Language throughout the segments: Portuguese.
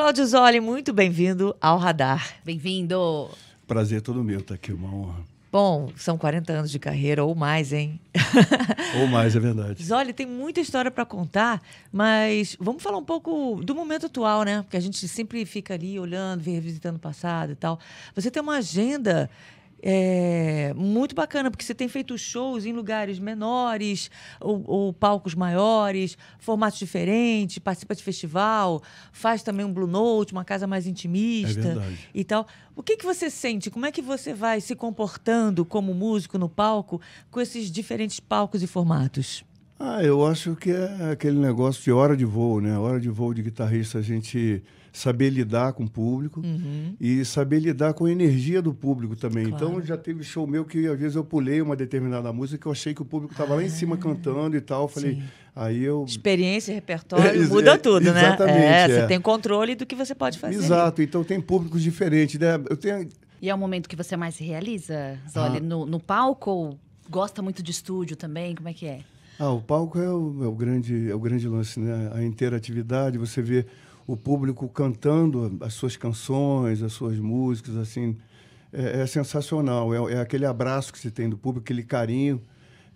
Cláudio Zoli, muito bem-vindo ao Radar. Bem-vindo. Prazer é todo meu estar tá aqui, uma honra. Bom, são 40 anos de carreira ou mais, hein? ou mais, é verdade. Zoli, tem muita história para contar, mas vamos falar um pouco do momento atual, né? Porque a gente sempre fica ali olhando, revisitando o passado e tal. Você tem uma agenda é muito bacana, porque você tem feito shows em lugares menores, ou, ou, palcos maiores, formatos diferentes, participa de festival, faz também um Blue Note, uma casa mais intimista é e tal. O que, que você sente? Como é que você vai se comportando como músico no palco com esses diferentes palcos e formatos? Ah, eu acho que é aquele negócio de hora de voo, né? Hora de voo de guitarrista, a gente saber lidar com o público uhum. e saber lidar com a energia do público também. Então, claro. Então já teve show meu que às vezes eu pulei uma determinada música que eu achei que o público estava ah, lá em cima ah, cantando e tal. falei, sim. aí eu. Experiência, repertório, é, muda é, tudo, né? Exatamente. É, você é. tem controle do que você pode fazer. Exato, então tem públicos diferentes. Né? Eu tenho... E é o momento que você mais se realiza, Zoli, ah. no, no palco ou gosta muito de estúdio também? Como é que é? Ah, o palco é o, é o, grande, é o grande lance, né? A interatividade, você vê o público cantando as suas canções, as suas músicas, assim, é, é sensacional. É, é, aquele abraço que se tem do público, aquele carinho,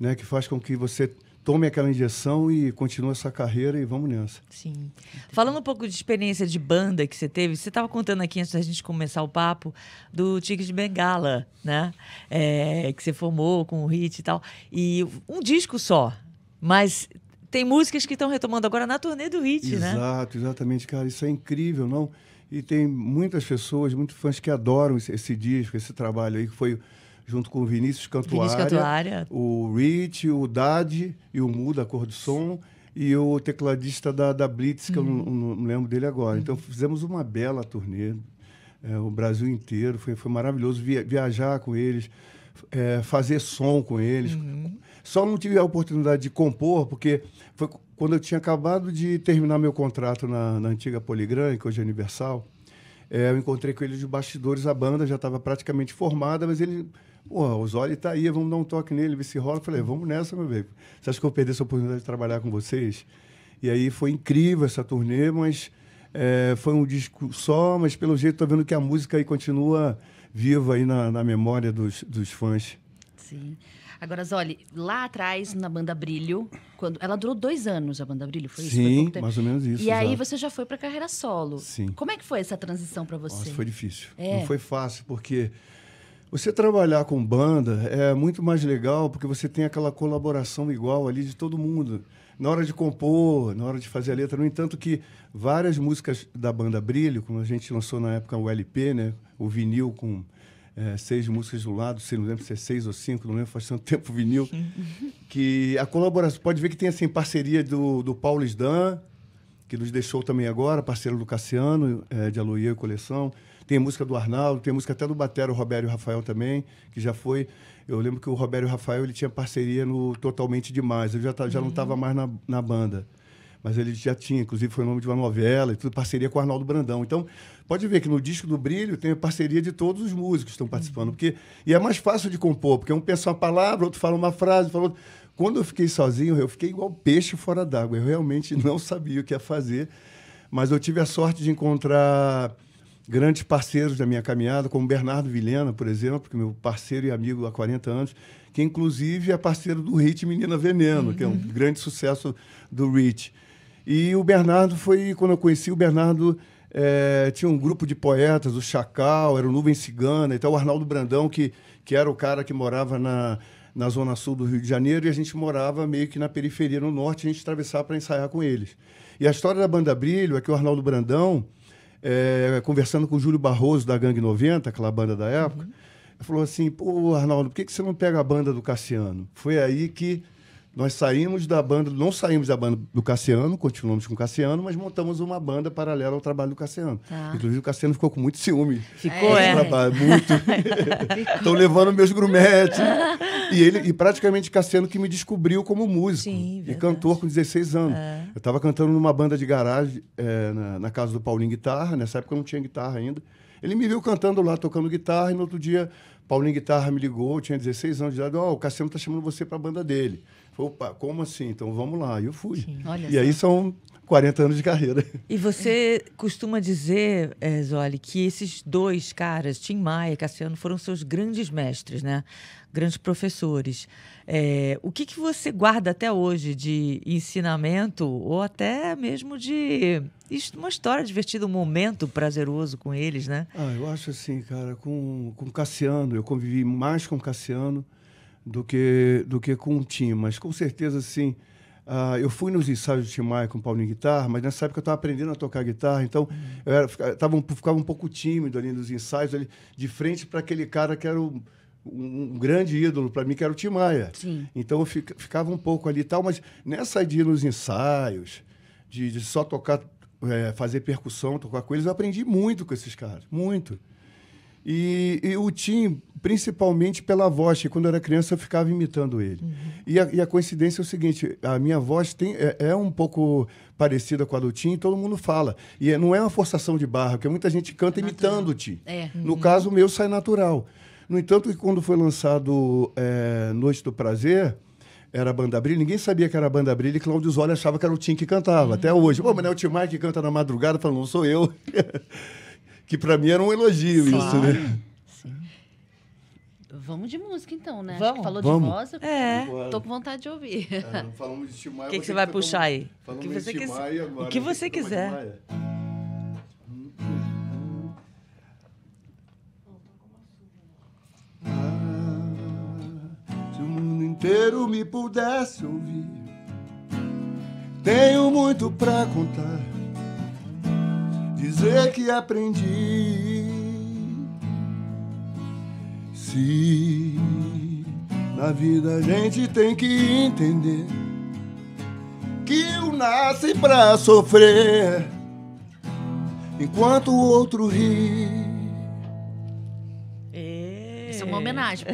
né, que faz com que você tome aquela injeção e continue essa carreira e vamos nessa. Sim. Falando um pouco de experiência de banda que você teve, você estava contando aqui antes da gente começar o papo do Tigre de Bengala, né? É, que você formou com o Hit e tal. E um disco só, mas tem músicas que estão retomando agora na turnê do Hit, Exato, né? Exato, exatamente, cara. Isso é incrível, não? E tem muitas pessoas, muitos fãs que adoram esse, esse disco, esse trabalho aí, que foi junto com o Vinícius Cantuária, Vinícius Cantuária. o Rich, o Dade e o Muda, a Cor do Som, e o tecladista da, da Blitz, que uhum. eu não, uhum. não, lembro dele agora. Então, uhum. fizemos uma bela turnê, é, o Brasil inteiro, foi, foi maravilhoso via, viajar com eles, é, fazer som com eles, uhum. Só não tive a oportunidade de compor, porque foi quando eu tinha acabado de terminar meu contrato na, na antiga Poligram, que hoje é Universal. É, eu encontrei com ele de bastidores, a banda já estava praticamente formada, mas ele Pô, o Zoli tá aí, vamos dar um toque nele, ver se rola. Eu falei, é, vamos nessa, meu bem Você acha que eu perdi essa oportunidade de trabalhar com vocês? E aí foi incrível essa turnê, mas é, foi um disco só, mas pelo jeito tô vendo que a música aí continua viva aí na, na memória dos, dos fãs. Sim. Agora, Zoli, lá atrás, na banda Brilho, quando ela durou dois anos, a banda Brilho, foi Sim, isso? Sim, mais ou menos isso. E exato. aí você já foi para carreira solo. Sim. Como é que foi essa transição para você? Nossa, foi difícil. É. Não foi fácil, porque você trabalhar com banda é muito mais legal, porque você tem aquela colaboração igual ali de todo mundo na hora de compor, na hora de fazer a letra. No entanto, que várias músicas da banda Brilho, como a gente lançou na época o LP, né? o vinil com é, seis músicas do lado, se não lembro se é seis ou cinco, não lembro, faz tanto tempo vinil. que a colaboração, pode ver que tem assim, parceria do, do Paulo Isdan que nos deixou também agora, parceiro do Cassiano, é, de Aloia e Coleção. Tem música do Arnaldo, tem música até do Batero, Robério e Rafael também, que já foi. Eu lembro que o Robério e o Rafael ele tinha parceria no Totalmente Demais, eu já, tá, já uhum. não estava mais na, na banda mas ele já tinha, inclusive foi o nome de uma novela e tudo, parceria com Arnaldo Brandão. Então, pode ver que no disco do Brilho tem a parceria de todos os músicos que estão participando, porque e é mais fácil de compor, porque um pensa uma palavra, outro fala uma frase, fala outra. Quando eu fiquei sozinho, eu fiquei igual peixe fora d'água. Eu realmente não sabia o que ia fazer, mas eu tive a sorte de encontrar grandes parceiros da minha caminhada, como Bernardo Vilhena, por exemplo, que é meu parceiro e amigo há 40 anos, que inclusive é parceiro do Hit Menina Veneno, uhum. que é um uhum. grande sucesso do Rich. E o Bernardo foi, quando eu conheci o Bernardo, é, tinha um grupo de poetas, o Chacal, era o Nuvem Cigana, então o Arnaldo Brandão, que, que era o cara que morava na, na zona sul do Rio de Janeiro, e a gente morava meio que na periferia, no norte, a gente atravessava para ensaiar com eles. E a história da Banda Brilho é que o Arnaldo Brandão, é, conversando com o Júlio Barroso, da Gangue 90, aquela banda da época, uhum. falou assim, pô, Arnaldo, por que, que você não pega a banda do Cassiano? Foi aí que nós saímos da banda, não saímos da banda do Cassiano, continuamos com o Cassiano, mas montamos uma banda paralela ao trabalho do Cassiano. Tá. Inclusive, o Cassiano ficou com muito ciúme. Ficou, é. Trabalho, muito. Estão levando meus grumetes. e ele e praticamente Cassiano que me descobriu como músico Sim, e verdade. cantor com 16 anos. É. Eu estava cantando numa banda de garagem é, na, na, casa do Paulinho Guitarra, nessa época eu não tinha guitarra ainda. Ele me viu cantando lá, tocando guitarra, e no outro dia Paulinho Guitarra me ligou, eu tinha 16 anos de idade, ó, oh, o Cassiano está chamando você para a banda dele. Opa, como assim? Então vamos lá. E eu fui. e só. aí são 40 anos de carreira. E você costuma dizer, é, Zoli, que esses dois caras, Tim Maia e Cassiano, foram seus grandes mestres, né? Grandes professores. É, o que, que você guarda até hoje de ensinamento ou até mesmo de uma história divertida, um momento prazeroso com eles, né? Ah, eu acho assim, cara, com, com Cassiano, eu convivi mais com Cassiano. Cassiano do que, do que com o Tim. Mas com certeza, assim, uh, eu fui nos ensaios de Tim Maia com o Paulinho Guitarra, mas nessa época eu estava aprendendo a tocar guitarra, então uhum. eu era, ficava, um, ficava um pouco tímido ali nos ensaios, ali, de frente para aquele cara que era um, grande ídolo para mim, que era o Tim Maia. Sim. Então eu ficava um pouco ali e tal, mas nessa de ir nos ensaios, de, de só tocar, é, fazer percussão, tocar com eles, eu aprendi muito com esses caras, muito. E, e o Tim, principalmente pela voz, que quando eu era criança eu ficava imitando ele. Uhum. E, a, e, a, coincidência é o seguinte: a minha voz tem, é, é um pouco parecida com a do Tim, todo mundo fala. E é, não é uma forçação de barra, porque muita gente canta é imitando o Tim. É. Uhum. No caso, o meu sai natural. No entanto, quando foi lançado é, Noite do Prazer, era a Banda Brilho, ninguém sabia que era a Banda Brilho e Cláudio Zola achava que era o Tim que cantava, uhum. até hoje. Pô, mas não é o Tim Maia que canta na madrugada, falando, não sou eu. que para mim era um elogio claro. isso, né? Vamos de música então, né? Vamos. falou Vamos. de voz, eu é. tô com vontade de ouvir. É, falamos de Timaya. O que, que você vai puxar aí? Falamos o que você, quis... agora, o que você quiser. Ah, mundo inteiro me pudesse ouvir. Tenho muito pra contar, dizer que aprendi se na vida a gente tem que entender que um nasce pra sofrer, enquanto o outro ri. É. Isso é uma homenagem.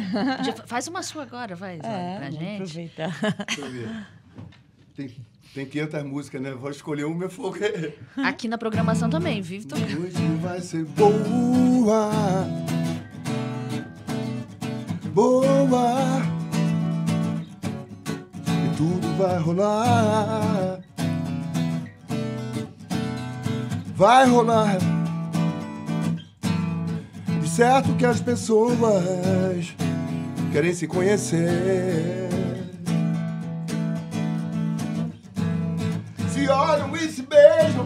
faz uma sua agora, vai, é, pra gente. Aproveitar. Tem, tem 500 músicas, né? Vou escolher uma e foguei. Aqui na programação também, Vitor. Hoje vai ser boa e tudo vai rolar. Vai rolar. De certo que as pessoas querem se conhecer. Se olham e se beijam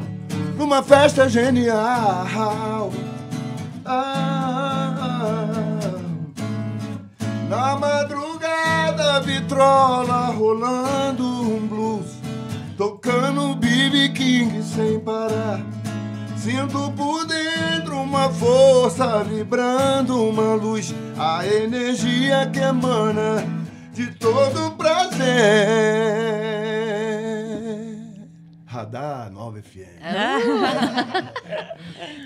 numa festa genial. Na madrugada, vitrola rolando um blues, tocando BB King sem parar. Sinto por dentro uma força vibrando uma luz, a energia que emana de todo prazer da Nova FM. É. Ah.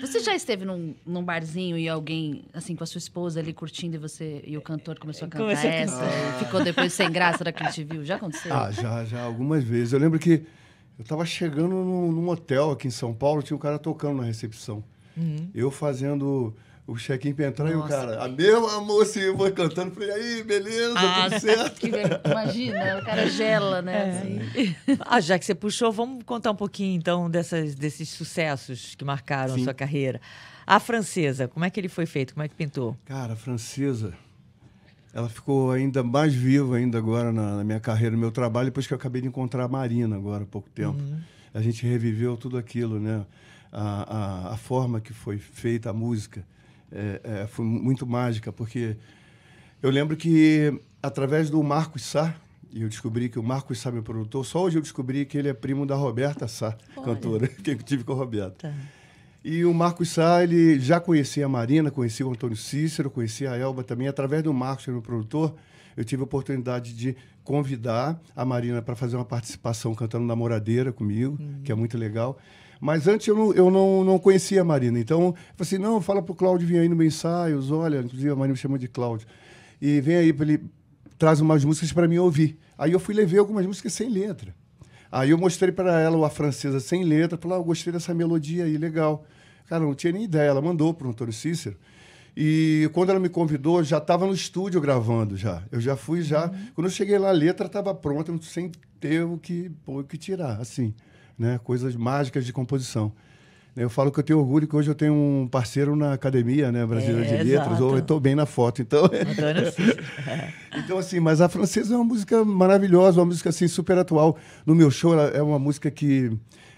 você já esteve num, num barzinho e alguém, assim, com a sua esposa ali curtindo e você e o cantor começou a cantar essa? Ficou depois sem graça da que te viu? Já aconteceu? Ah, já, já, algumas vezes. Eu lembro que eu estava chegando num, num, hotel aqui em São Paulo, tinha um cara tocando na recepção. Uhum. Eu fazendo o check-in pra entrar Nossa. e o cara, a ah, mesma moça eu vou cantando, falei, aí, beleza, ah, tudo certo. imagina, o cara gela, né? É. Assim. Ah, já que você puxou, vamos contar um pouquinho então dessas, desses sucessos que marcaram Sim. a sua carreira. A francesa, como é que ele foi feito? Como é que pintou? Cara, a francesa, ela ficou ainda mais viva ainda agora na, na minha carreira, no meu trabalho, depois que eu acabei de encontrar a Marina agora há pouco tempo. Uhum. A gente reviveu tudo aquilo, né? a, a, a forma que foi feita a música é, é, foi muito mágica, porque eu lembro que através do Marcos Sá, e eu descobri que o Marcos Sá, meu produtor, só hoje eu descobri que ele é primo da Roberta Sá, Olha. cantora, que eu tive com a Roberta. Tá. E o Marcos Sá, ele já conhecia a Marina, conhecia o Antônio Cícero, conhecia a Elba também. Através do Marcos, meu produtor, eu tive a oportunidade de convidar a Marina para fazer uma participação cantando Namoradeira comigo, hum. que é muito legal. Mas antes eu não, eu não, não conhecia a Marina. Então, eu falei assim, não, fala pro Cláudio vir aí no ensaio. olha, inclusive a Marina me chama de Cláudio. E vem aí, ele traz umas músicas para mim ouvir. Aí eu fui levar algumas músicas sem letra. Aí eu mostrei para ela a francesa sem letra, falei, ah, eu gostei dessa melodia aí, legal. Cara, não tinha nem ideia, ela mandou pro Antônio Cícero. E quando ela me convidou, já estava no estúdio gravando já. Eu já fui já. Uhum. Quando eu cheguei lá, a letra estava pronta, sem ter o que, pô, o que tirar, assim né? coisas mágicas de composição. Eu falo que eu tenho orgulho que hoje eu tenho um parceiro na academia né, brasileira é, de letras, ou eu estou bem na foto, então. então, assim, mas a francesa é uma música maravilhosa, uma música assim, super atual. No meu show, é uma música que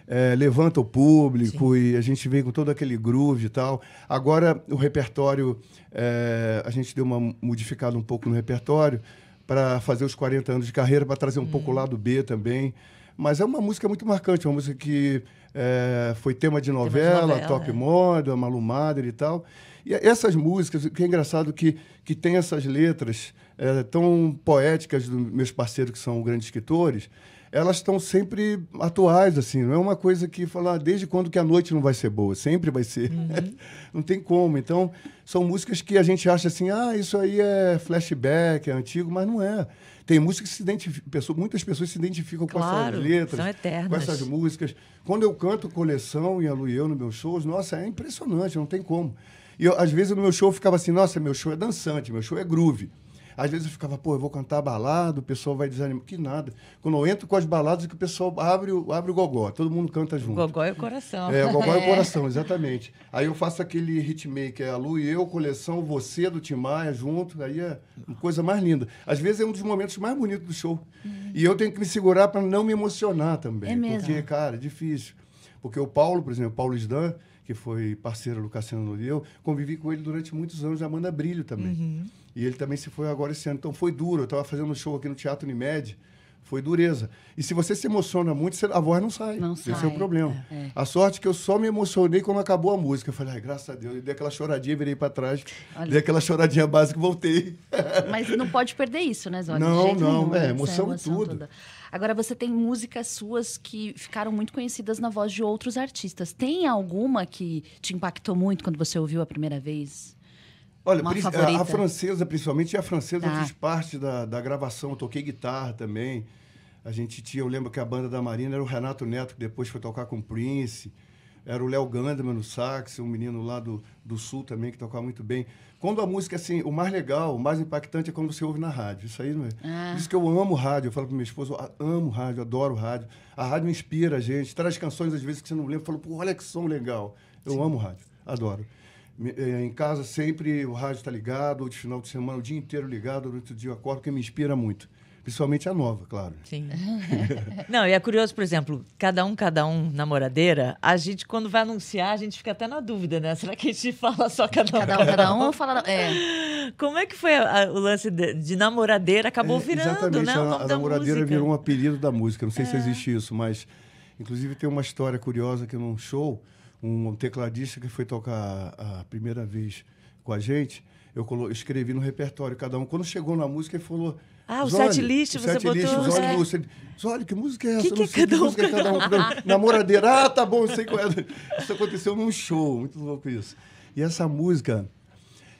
é, levanta o público Sim. e a gente vem com todo aquele groove e tal. Agora, o repertório, é, a gente deu uma modificada um pouco no repertório para fazer os 40 anos de carreira, para trazer um hum. pouco o hum. lado B também. Mas é uma música muito marcante, uma música que é, foi tema de novela, tema de novela Top é. Moda, Malumada e tal. E essas músicas, o que é engraçado que, que tem essas letras é, tão poéticas dos meus parceiros que são grandes escritores, elas estão sempre atuais, assim. Não é uma coisa que falar ah, desde quando que a noite não vai ser boa. Sempre vai ser. Uhum. não tem como. Então, são músicas que a gente acha assim, ah, isso aí é flashback, é antigo, mas não é. Tem músicas que se identificam, pessoa, muitas pessoas se identificam claro, com essas letras, com essas músicas. Quando eu canto coleção e a eu nos meus shows, nossa, é impressionante, não tem como. E eu, às vezes no meu show eu ficava assim, nossa, meu show é dançante, meu show é groove. Às vezes eu ficava, pô, eu vou cantar balada, o pessoal vai desanimar. Que nada. Quando eu entro com as baladas, é que o pessoal abre o, abre o gogó, todo mundo canta junto. Gogó é o coração. É, o gogó é, é o coração, exatamente. Aí eu faço aquele hitmaker, é a Lu e eu, coleção, você do Tim Maia, junto, aí é uma coisa mais linda. Às vezes é um dos momentos mais bonitos do show. Uhum. E eu tenho que me segurar para não me emocionar também. É mesmo. Porque, cara, é difícil. Porque o Paulo, por exemplo, o Paulo Isdan, que foi parceiro do Cassiano e eu, convivi com ele durante muitos anos na manda Brilho também. Uhum. E ele também se foi agora esse ano. Então foi duro. Eu estava fazendo um show aqui no Teatro Unimed. Foi dureza. E se você se emociona muito, a voz não sai. Não Esse sai. é o problema. É, é. A sorte é que eu só me emocionei quando acabou a música. Eu falei, ai, graças a Deus. Eu dei aquela choradinha, virei para trás. Olha. Dei aquela choradinha básica e voltei. Mas não pode perder isso, né, Zóia Não, não. Nenhum, é, emoção, emoção tudo. Toda. Agora, você tem músicas suas que ficaram muito conhecidas na voz de outros artistas. Tem alguma que te impactou muito quando você ouviu a primeira vez? Olha, a, a, francesa, principalmente, e a francesa tá. eu fiz parte da, da gravação, eu toquei guitarra também. A gente tinha, eu lembro que a banda da Marina era o Renato Neto, que depois foi tocar com o Prince. Era o Léo Gandeman no sax, um menino lá do, do Sul também que tocava muito bem. Quando a música, assim, o mais legal, o mais impactante é quando você ouve na rádio. Isso aí não é. Ah. Por isso que eu amo rádio. Eu falo para minha esposa, eu amo rádio, adoro rádio. A rádio inspira a gente, traz canções às vezes que você não lembra. Eu falo, pô, olha que som legal. Eu Sim. amo rádio, adoro. Eh, em casa sempre o rádio está ligado, de final de semana o dia inteiro ligado, durante o dia eu acordo, que me inspira muito. Principalmente a nova, claro. Sim. Não, e é curioso, por exemplo, cada um, cada um na moradeira, a gente, quando vai anunciar, a gente fica até na dúvida, né? Será que a gente fala só cada um? Cada um, cada um ou fala. É. Como é que foi a, o lance de, de namoradeira? Acabou é, virando, exatamente, né? a, a namoradeira música. virou um apelido da música. Não sei é. se existe isso, mas. Inclusive tem uma história curiosa que num show um tecladista que foi tocar a primeira vez com a gente, eu escrevi no repertório cada um. Quando chegou na música, ele falou. Ah, o setlist você set botou. List, Zoli, é. você... Zoli, que música é essa? Que que não é sei que, música é cada um. Namoradeira, ah, tá bom, sei qual é. Isso aconteceu num show, muito louco isso. E essa música,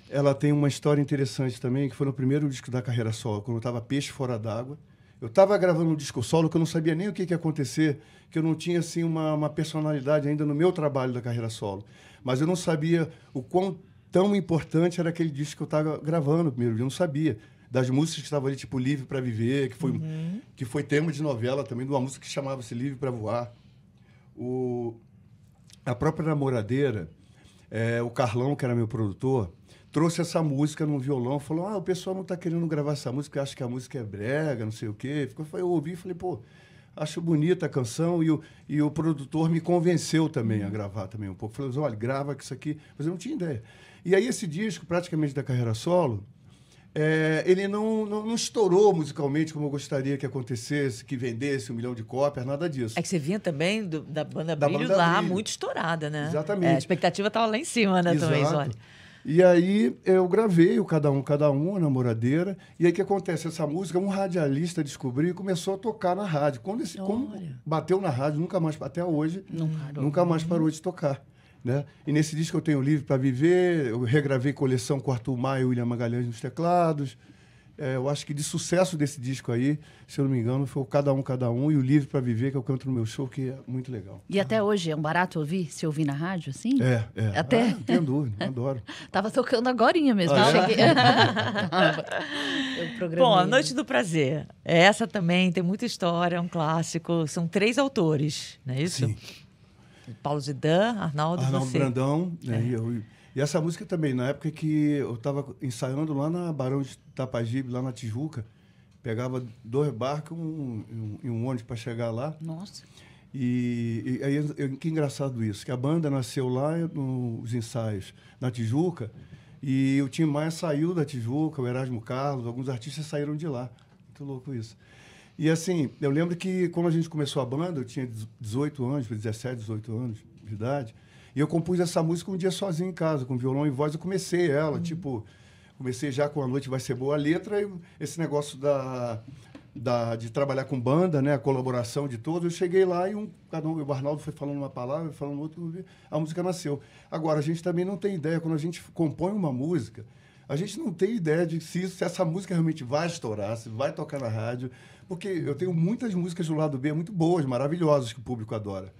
ela tem uma história interessante também, que foi no primeiro disco da carreira solo, quando eu estava Peixe Fora d'Água. Eu estava gravando um disco solo que eu não sabia nem o que, que ia acontecer, que eu não tinha assim uma, uma personalidade ainda no meu trabalho da carreira solo. Mas eu não sabia o quão tão importante era aquele disco que eu estava gravando primeiro, eu não sabia. Das músicas que estavam ali, tipo Livre para Viver, que foi, uhum. que foi tema de novela também, de uma música que chamava-se Livre para Voar. O, a própria Namoradeira, é, o Carlão, que era meu produtor, trouxe essa música num violão, falou: ah, o pessoal não está querendo gravar essa música, acha que a música é brega, não sei o quê. Ficou, eu ouvi e falei, pô, acho bonita a canção, e o, e o produtor me convenceu também a hum. gravar também um pouco. Falou, olha, grava que isso aqui, mas eu não tinha ideia. E aí esse disco, praticamente da carreira solo, é, ele não, não, não, estourou musicalmente como eu gostaria que acontecesse, que vendesse um milhão de cópias, nada disso. É que você vinha também do, da banda da banda lá, Brilho. muito estourada, né? Exatamente. É, a expectativa estava lá em cima, né, Exato. também, olha. E aí eu gravei o Cada Um, Cada Um, a namoradeira. E aí o que acontece? Essa música, um radialista descobriu e começou a tocar na rádio. Quando esse, como bateu na rádio, nunca mais, até hoje, nunca mais parou de tocar. Né? E nesse disco eu tenho Livre para Viver, eu regravei coleção com Arthur Maia e William Magalhães nos teclados é, eu acho que de sucesso desse disco aí, se eu não me engano, foi o Cada Um, Cada Um e o Livre para Viver, que eu é canto no meu show, que é muito legal. E até hoje é um barato ouvir, se ouvir na rádio, assim? É, é. Até... Ah, não tenho dúvida, adoro. Tava tocando agorinha mesmo, ah, é? cheguei. É Bom, A Noite do Prazer. Essa também tem muita história, é um clássico. São três autores, não é isso? Sim. Paulo Zidane, Arnaldo, Arnaldo você. Brandão, né, é. eu... E essa música também, na época que eu estava ensaiando lá na Barão de Tapajibe, lá na Tijuca, pegava dois barcos e um, um, um, ônibus para chegar lá. Nossa. E, e aí, que engraçado isso, que a banda nasceu lá nos ensaios na Tijuca e o Tim Maia saiu da Tijuca, o Erasmo Carlos, alguns artistas saíram de lá. Muito louco isso. E assim, eu lembro que quando a gente começou a banda, eu tinha 18 anos, 17, 18 anos de idade, e eu compus essa música um dia sozinho em casa, com violão e voz. Eu comecei ela, uhum. tipo, comecei já com A Noite Vai Ser Boa a letra, e esse negócio da, da, de trabalhar com banda, né, a colaboração de todos. Eu cheguei lá e um, cada um, o Arnaldo foi falando uma palavra, falando outra, a música nasceu. Agora, a gente também não tem ideia, quando a gente compõe uma música, a gente não tem ideia de se, se essa música realmente vai estourar, se vai tocar na rádio, porque eu tenho muitas músicas do lado B muito boas, maravilhosas, que o público adora.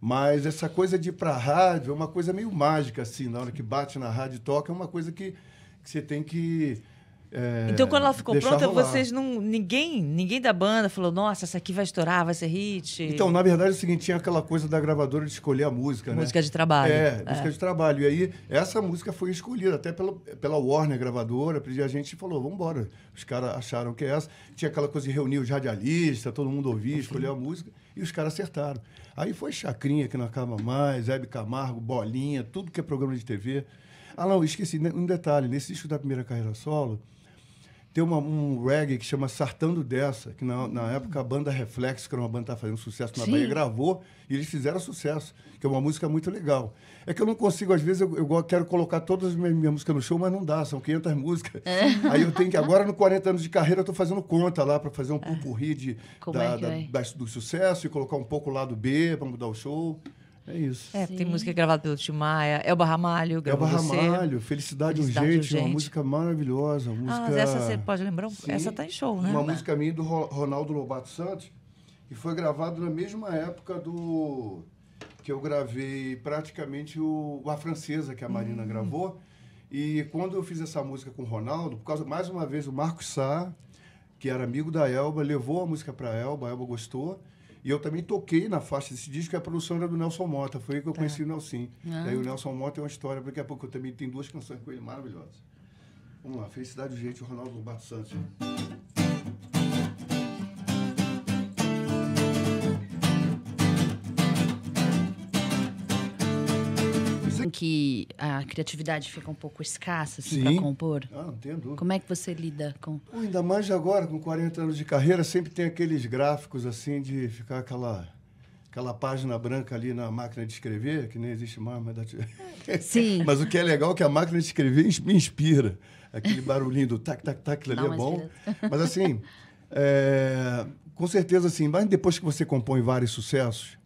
Mas essa coisa de ir para a rádio é uma coisa meio mágica, assim, na hora que bate na rádio e toca, é uma coisa que, que você tem que. É, então, quando ela ficou pronta, rolar. vocês não. Ninguém ninguém da banda falou, nossa, essa aqui vai estourar, vai ser hit. Então, na verdade, é o seguinte: tinha aquela coisa da gravadora de escolher a música, música né? Música de trabalho. É, é, música de trabalho. E aí, essa música foi escolhida até pela, pela Warner gravadora, e a gente falou, vamos embora. Os caras acharam que é essa. Tinha aquela coisa de reunir os radialistas, todo mundo ouvia, escolher a música. E os caras acertaram. Aí foi Chacrinha, que não acaba mais, Hebe Camargo, Bolinha, tudo que é programa de TV. Ah, não, esqueci, né, um detalhe, nesse disco da primeira carreira solo, tem uma, um reggae que chama Sartando Dessa, que na, na época a banda Reflex, que era uma banda que estava fazendo sucesso na Sim. Bahia, gravou e eles fizeram sucesso, que é uma música muito legal. É que eu não consigo, às vezes, eu, eu quero colocar todas as minhas, minhas, músicas no show, mas não dá, são 500 músicas. É. Aí eu tenho que, agora no 40 anos de carreira, eu estou fazendo conta lá para fazer um é. pupurri de, da, é da, é? da, do sucesso e colocar um pouco o lado B para mudar o show. É isso. É, Sim. tem música gravada pelo Tim Maia, Elba Ramalho, Elba Ramalho, Felicidade, Felicidade Urgente, Urgente, uma música maravilhosa. Ah, música... Ah, essa você pode lembrar? Essa tá em show, né? Uma música minha do Ronaldo Lobato Santos, e foi gravado na mesma época do que eu gravei praticamente o A Francesa, que a Marina hum. gravou. E quando eu fiz essa música com o Ronaldo, por causa, mais uma vez, o Marcos Sá, que era amigo da Elba, levou a música para Elba, a Elba gostou. E eu também toquei na faixa desse disco, que é a produção era do Nelson Mota. Foi aí que eu tá. conheci o Nelson. Ah. Daí o Nelson Mota é uma história, daqui a pouco eu também tenho duas canções com ele maravilhosas. Vamos lá, Felicidade gente, Gente, Ronaldo Lombardo Santos. que a criatividade fica um pouco escassa assim, para compor? Ah, não tenho dúvida. Como é que você lida com. Ou ainda mais agora, com 40 anos de carreira, sempre tem aqueles gráficos assim de ficar aquela. Aquela página branca ali na máquina de escrever, que nem existe mais, mas... Sim. mas o que é legal é que a máquina de escrever me inspira. Aquele barulhinho do tac, tac, tac, ali não, é bom. Mas assim, é... com certeza, assim, mas depois que você compõe vários sucessos,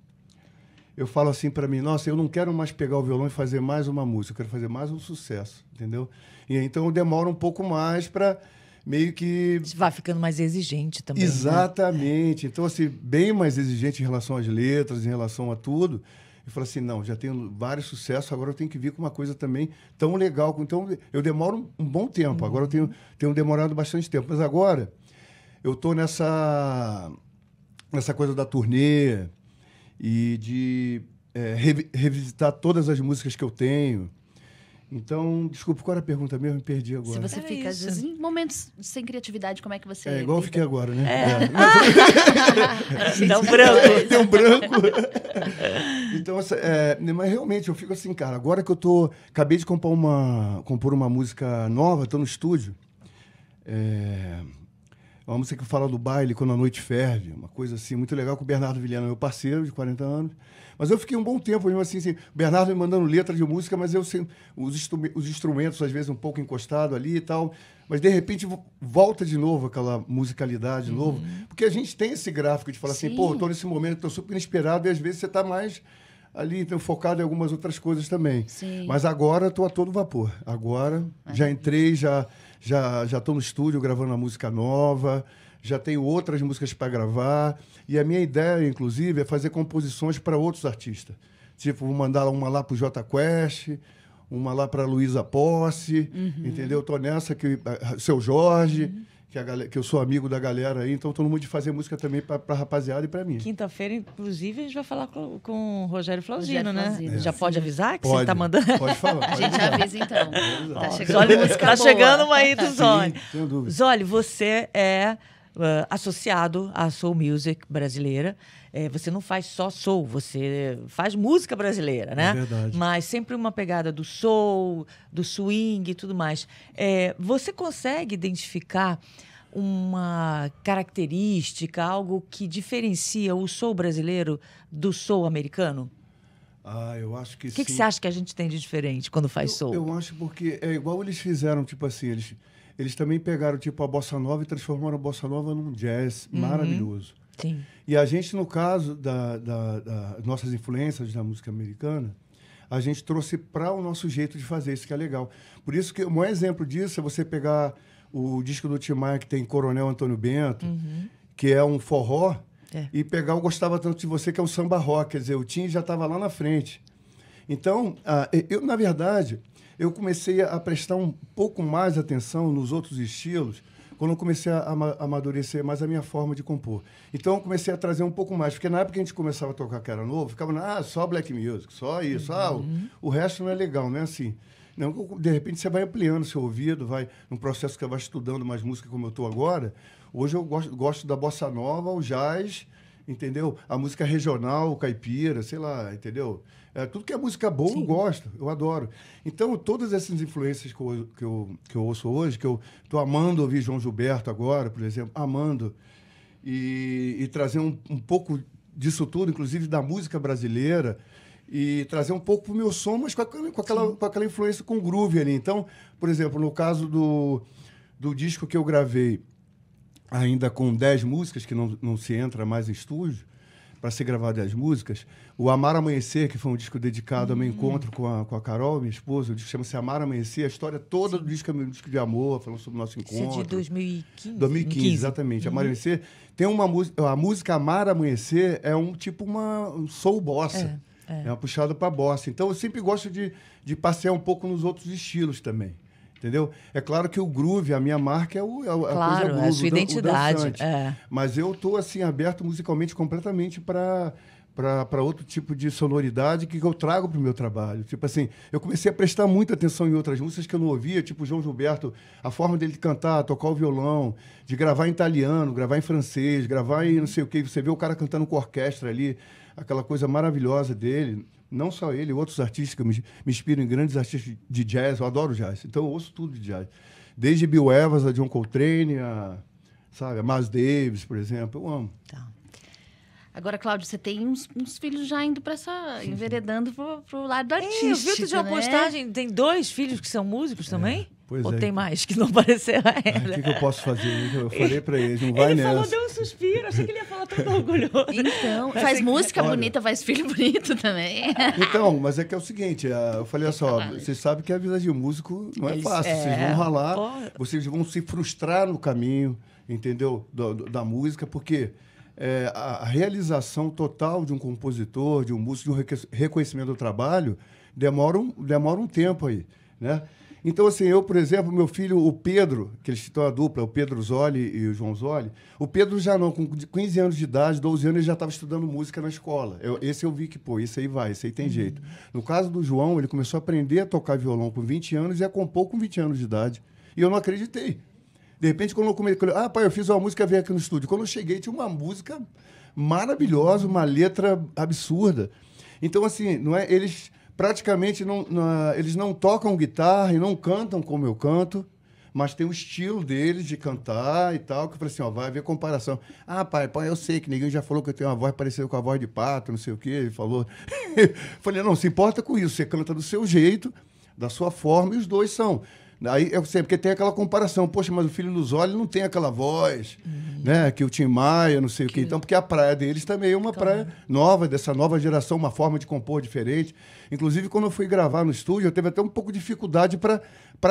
eu falo assim para mim, nossa, eu não quero mais pegar o violão e fazer mais uma música, eu quero fazer mais um sucesso, entendeu? E então eu demoro um pouco mais para meio que vai ficando mais exigente também. Né? Exatamente. Né? Então assim, bem mais exigente em relação às letras, em relação a tudo. E falo assim, não, já tenho vários sucessos, agora eu tenho que vir com uma coisa também tão legal. Então eu demoro um bom tempo. Uhum. Agora eu tenho, tenho demorado bastante tempo, mas agora eu tô nessa nessa coisa da turnê, e de é, revisitar todas as músicas que eu tenho. Então, desculpa, qual era a pergunta mesmo? Me perdi agora. Se você é fica, isso. às vezes, em momentos sem criatividade, como é que você. É igual eu fiquei agora, né? É. É. Dá um branco. Tem um branco. então, é, né, mas realmente eu fico assim, cara, agora que eu tô. Acabei de compor uma, compor uma música nova, tô no estúdio. É, é uma música que fala do baile quando a noite ferve, uma coisa assim, muito legal, com o Bernardo Vilhena, meu parceiro de 40 anos. Mas eu fiquei um bom tempo, mesmo assim, assim o Bernardo me mandando letra de música, mas eu sem os, os instrumentos, às vezes, um pouco encostado ali e tal. Mas, de repente, volta de novo aquela musicalidade, de uhum. novo. Porque a gente tem esse gráfico de falar assim, Sim. assim, pô, estou nesse momento, estou super inspirado, e às vezes você está mais ali, então, focado em algumas outras coisas também. Sim. Mas agora estou a todo vapor. Agora é. já entrei, já já já estou no estúdio gravando uma música nova, já tenho outras músicas para gravar. E a minha ideia, inclusive, é fazer composições para outros artistas. Tipo, vou mandar uma lá para o J Quest, uma lá para Luísa Posse, uhum. entendeu? Estou nessa que eh, seu Jorge. Uhum que, galera, que, eu sou amigo da galera aí, então todo mundo de fazer música também para pra rapaziada e para mim. Quinta-feira, inclusive, a gente vai falar com, com o Rogério Flauzino, né? É. Já pode avisar que pode, você tá mandando? Pode falar. Pode a gente avisa então. tá chegando, Zoli, tá chegando uma aí do Zoli. Sim, dúvida. Zoli, você é uh, associado à soul music brasileira. É, você não faz só soul, você faz música brasileira, né? É verdade. Mas sempre uma pegada do soul, do swing e tudo mais. É, você consegue identificar uma característica, algo que diferencia o soul brasileiro do soul americano? Ah, eu acho que O que, que, você acha que a gente tem de diferente quando faz eu, soul? Eu acho porque é igual eles fizeram, tipo assim, eles eles também pegaram tipo a bossa nova e transformaram a bossa nova num jazz uhum. maravilhoso. Sim. E a gente, no caso das da, da, nossas influências da música americana, a gente trouxe para o nosso jeito de fazer isso que é legal. Por isso que o maior exemplo disso é você pegar o disco do Tim Maia que tem Coronel Antônio Bento, uhum. que é um forró, é. e pegar o Gostava Tanto de Você, que é um samba rock. Quer dizer, o Tim já estava lá na frente. Então, ah, eu, na verdade, eu comecei a prestar um pouco mais atenção nos outros estilos quando eu comecei a amadurecer mais a minha forma de compor. Então, eu comecei a trazer um pouco mais, porque na época que a gente começava a tocar que era novo, ficava, ah, só black music, só isso, uhum. ah, o, uhum. o, resto não é legal, não é assim. Não, de repente, você vai ampliando seu ouvido, vai num processo que vai estudando mais música como eu estou agora. Hoje eu gosto, gosto da bossa nova, o jazz, entendeu? A música regional, caipira, sei lá, entendeu? É, tudo que é música boa Sim. eu gosto, eu adoro. Então, todas essas influências que eu, que eu, que eu ouço hoje, que eu estou amando ouvir João Gilberto agora, por exemplo, amando, e, e trazer um, um, pouco disso tudo, inclusive da música brasileira, e trazer um pouco para o meu som, mas com, a, com aquela, com aquela influência com groove ali. Então, por exemplo, no caso do, do disco que eu gravei, ainda com 10 músicas, que não, não se entra mais em estúdio, para ser gravado 10 músicas. O Amar Amanhecer, que foi um disco dedicado ao meu hum. encontro com a, com a Carol, minha esposa, o disco chama-se Amar Amanhecer, a história toda do disco é um disco de amor, falando sobre o nosso é encontro. Isso de 2015? 2015, exatamente. Uhum. Amar Amanhecer. Tem uma música, a música Amar Amanhecer é um tipo uma um soul bossa. É. É. é uma puxada para bossa. Então eu sempre gosto de, de passear um pouco nos outros estilos também entendeu? É claro que o groove, a minha marca é, o, é, é a claro, coisa é groove, a sua né? identidade. é. Mas eu estou assim aberto musicalmente completamente para para outro tipo de sonoridade que eu trago para o meu trabalho. Tipo assim, eu comecei a prestar muita atenção em outras músicas que eu não ouvia, tipo João Gilberto, a forma dele cantar, tocar o violão, de gravar em italiano, gravar em francês, gravar em não sei o que. Você vê o cara cantando com orquestra ali, aquela coisa maravilhosa dele não só ele, outros artistas que me, me inspiram em grandes artistas de jazz, eu adoro jazz, então eu ouço tudo de jazz. Desde Bill Evans, a John Coltrane, a, sabe, a Miles Davis, por exemplo, eu amo. Tá. Agora, Cláudio, você tem uns, uns filhos já indo para essa. enveredando para o lado é artístico. É, eu vi que né? de uma postagem, tem dois filhos que são músicos é. também? Pois Ou é. tem então. mais que não apareceu ah, O que, que, eu posso fazer? Eu falei para ele não vai ele nessa. Ele falou, deu um suspiro, achei que ele ia falar todo orgulhoso. Então, mas faz música que... bonita, faz filho bonito também. Então, mas é que é o seguinte, é, eu falei, assim, só, né? vocês sabem que a vida de músico não é fácil, é... vocês vão ralar, Porra. vocês vão se frustrar no caminho, entendeu, da, da música, porque... É, a realização total de um compositor, de um músico, de um reconhecimento do trabalho, demora um, demora um tempo aí, né? Então, assim, eu, por exemplo, meu filho, o Pedro, que eles estão a dupla, o Pedro Zoli e o João Zoli, o Pedro já não, com 15 anos de idade, 12 anos, ele já estava estudando música na escola. Eu, esse eu vi que, pô, isso aí vai, isso aí tem uhum. jeito. No caso do João, ele começou a aprender a tocar violão com 20 anos e a é compor com 20 anos de idade. E eu não acreditei. De repente, quando eu comecei, ah, pai, eu fiz uma música, vem aqui no estúdio. Quando eu cheguei, tinha uma música maravilhosa, uma letra absurda. Então, assim, não é? Eles praticamente não, não, eles não tocam guitarra e não cantam como eu canto, mas tem o estilo deles de cantar e tal, que eu falei assim, ó, vai haver comparação. Ah, pai, pai, eu sei que ninguém já falou que eu tenho uma voz parecida com a voz de pato, não sei o quê, ele falou. falei, não, se importa com isso, você canta do seu jeito, da sua forma, e os dois são. Aí eu sei, porque tem aquela comparação, poxa, mas o Filho dos Olhos não tem aquela voz, uhum. né? Que o Tim Maia, não sei que... o quê. Então, porque a praia deles também é uma claro. praia nova, dessa nova geração, uma forma de compor diferente. Inclusive, quando eu fui gravar no estúdio, eu teve até um pouco de dificuldade para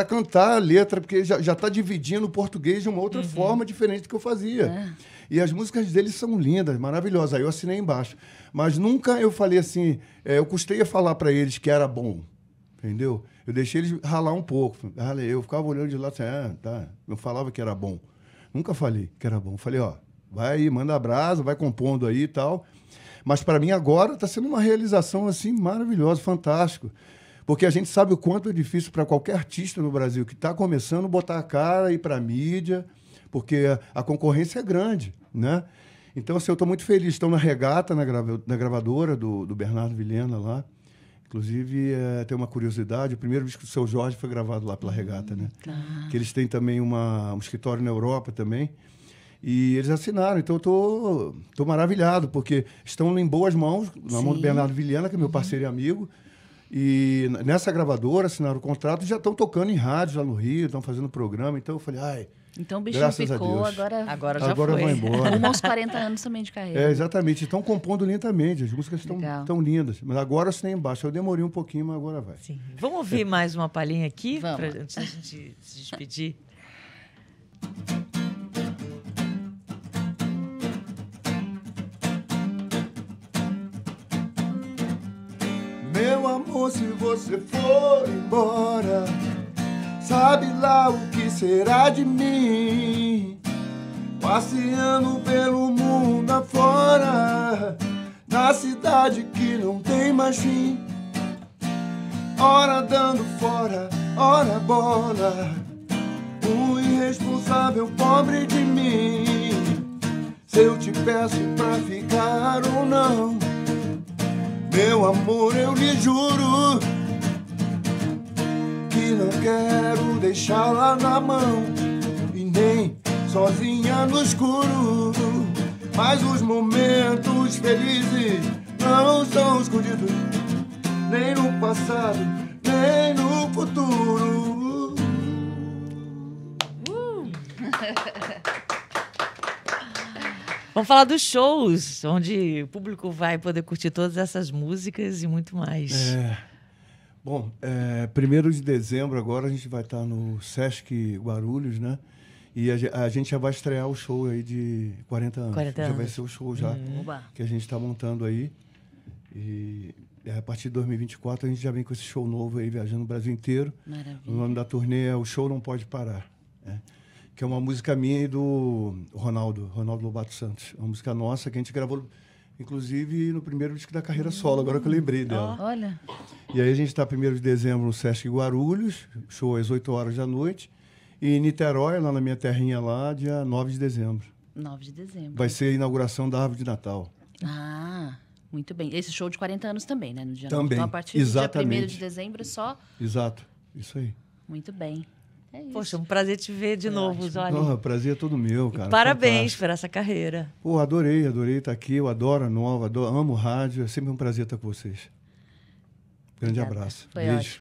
cantar a letra, porque já está dividindo o português de uma outra uhum. forma diferente do que eu fazia. É. E as músicas deles são lindas, maravilhosas. Aí eu assinei embaixo. Mas nunca eu falei assim, é, eu custei a falar para eles que era bom, entendeu? Eu deixei eles ralar um pouco. Eu ficava olhando de lá assim, ah, tá. Eu falava que era bom. Nunca falei que era bom. Falei, ó, vai aí, manda brasa, vai compondo aí e tal. Mas para mim agora está sendo uma realização assim maravilhosa, fantástico. Porque a gente sabe o quanto é difícil para qualquer artista no Brasil que está começando botar a cara e para mídia, porque a concorrência é grande, né? Então, assim, eu estou muito feliz. Estão na regata, na, grava na gravadora do, do Bernardo Vilhena lá. Inclusive, é, tem uma curiosidade: o primeiro disco do seu Jorge foi gravado lá pela hum, Regata, né? Ah. Que eles têm também uma, um escritório na Europa também. E eles assinaram, então eu tô, tô maravilhado, porque estão em boas mãos, na Sim. mão do Bernardo Vilhena, que é meu uhum. parceiro e amigo. E nessa gravadora assinaram o contrato e já estão tocando em rádio lá no Rio, estão fazendo programa. Então eu falei, ai, então o bicho Graças picou, agora, agora já agora foi. Vai embora. Uns 40 anos também de carreira. É, exatamente. Estão compondo lentamente, as músicas estão tão lindas. Mas agora você tem embaixo. Eu demorei um pouquinho, mas agora vai. Sim. Vamos ouvir é. mais uma palhinha aqui? Vamos. Pra, antes da gente se despedir. Meu amor, se você for embora Sabe lá o que será de mim? Passeando pelo mundo afora, na cidade que não tem mais fim. Ora dando fora, ora bola. O irresponsável pobre de mim. Se eu te peço pra ficar ou não, meu amor, eu lhe juro não quero deixá-la na mão e nem sozinha no escuro. Mas os momentos felizes não são escondidos, nem no passado, nem no futuro. Uh! Vamos falar dos shows, onde o público vai poder curtir todas essas músicas e muito mais. É. Bom, é, primeiro de dezembro agora a gente vai estar no Sesc Guarulhos, né? E a, gente já vai estrear o show aí de 40 anos. 40 anos. Já vai ser o show já hum. que a gente está montando aí. E a partir de 2024 a gente já vem com esse show novo aí, viajando o Brasil inteiro. Maravilha. O nome da turnê é O Show Não Pode Parar. Né? Que é uma música minha e do Ronaldo, Ronaldo Lobato Santos. É uma música nossa que a gente gravou Inclusive no primeiro disco da carreira solo, agora que eu lembrei hum, dela. Oh, olha. E aí a gente está primeiro de dezembro no Sesc Guarulhos, show às 8 horas da noite. E em Niterói, lá na minha terrinha lá, dia 9 de dezembro. 9 de dezembro. Vai ser a inauguração da árvore de Natal. Ah, muito bem. Esse show de 40 anos também, né? No dia também. 9. Então, a partir Exatamente. do dia 1 de dezembro, só. Exato. Isso aí. Muito bem. É isso. Poxa, um prazer te ver de é novo, Zoli. Oh, prazer é todo meu, cara. E parabéns por essa carreira. Pô, adorei, adorei estar aqui. Eu adoro a Nova, adoro, amo rádio. É sempre um prazer estar com vocês. Grande Obrigada. abraço. Foi Beijo. Ótimo.